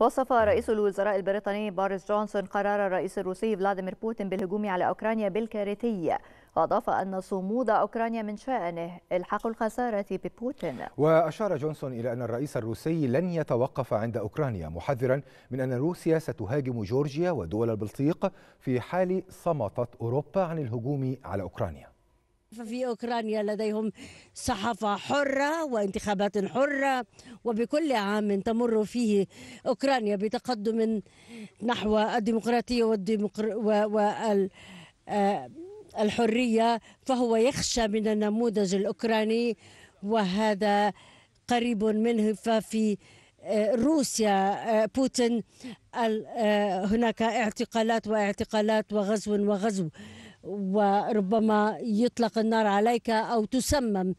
وصف رئيس الوزراء البريطاني باريس جونسون قرار الرئيس الروسي فلاديمير بوتين بالهجوم على أوكرانيا بالكارثية وأضاف أن صمود أوكرانيا من شأنه الحق الخسارة ببوتين وأشار جونسون إلى أن الرئيس الروسي لن يتوقف عند أوكرانيا محذرا من أن روسيا ستهاجم جورجيا ودول البلطيق في حال صمتت أوروبا عن الهجوم على أوكرانيا ففي أوكرانيا لديهم صحافة حرة وانتخابات حرة وبكل عام تمر فيه أوكرانيا بتقدم نحو الديمقراطية والديمقر... وال... آه، الحرية فهو يخشى من النموذج الأوكراني وهذا قريب منه ففي آه، روسيا آه، بوتين هناك اعتقالات واعتقالات وغزو وغزو وربما يطلق النار عليك أو تسمم